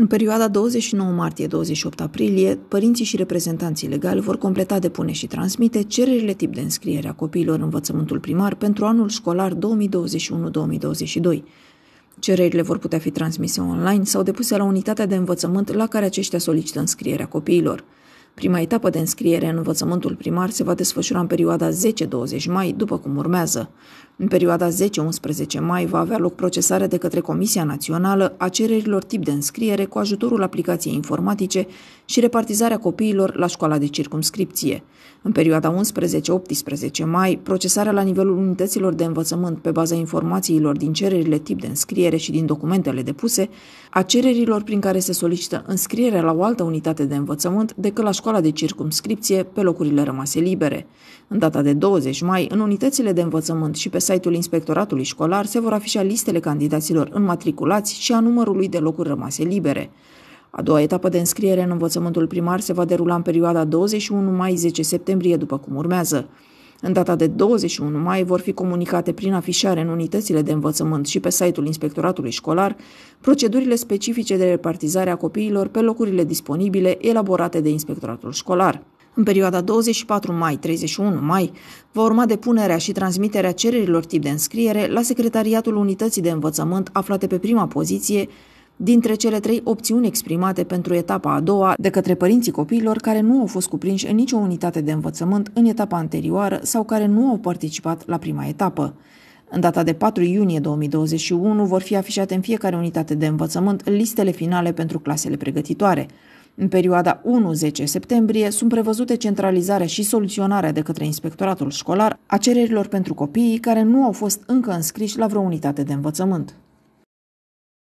În perioada 29 martie-28 aprilie, părinții și reprezentanții legali vor completa, depune și transmite cererile tip de înscriere a copiilor în învățământul primar pentru anul școlar 2021-2022. Cererile vor putea fi transmise online sau depuse la unitatea de învățământ la care aceștia solicită înscrierea copiilor. Prima etapă de înscriere în învățământul primar se va desfășura în perioada 10-20 mai, după cum urmează. În perioada 10-11 mai va avea loc procesarea de către Comisia Națională a cererilor tip de înscriere cu ajutorul aplicației informatice și repartizarea copiilor la școala de circumscripție. În perioada 11-18 mai, procesarea la nivelul unităților de învățământ pe baza informațiilor din cererile tip de înscriere și din documentele depuse, a cererilor prin care se solicită înscrierea la o altă unitate de învățământ decât la școala școala de circumscripție pe locurile rămase libere. În data de 20 mai, în unitățile de învățământ și pe site-ul inspectoratului școlar se vor afișa listele candidaților înmatriculați și a numărului de locuri rămase libere. A doua etapă de înscriere în învățământul primar se va derula în perioada 21 mai-10 septembrie, după cum urmează. În data de 21 mai vor fi comunicate prin afișare în unitățile de învățământ și pe site-ul Inspectoratului Școlar procedurile specifice de repartizare a copiilor pe locurile disponibile elaborate de Inspectoratul Școlar. În perioada 24 mai-31 mai va urma depunerea și transmiterea cererilor tip de înscriere la Secretariatul Unității de Învățământ aflate pe prima poziție dintre cele trei opțiuni exprimate pentru etapa a doua de către părinții copiilor care nu au fost cuprinși în nicio unitate de învățământ în etapa anterioară sau care nu au participat la prima etapă. În data de 4 iunie 2021 vor fi afișate în fiecare unitate de învățământ listele finale pentru clasele pregătitoare. În perioada 1-10 septembrie sunt prevăzute centralizarea și soluționarea de către inspectoratul școlar a cererilor pentru copiii care nu au fost încă înscriși la vreo unitate de învățământ.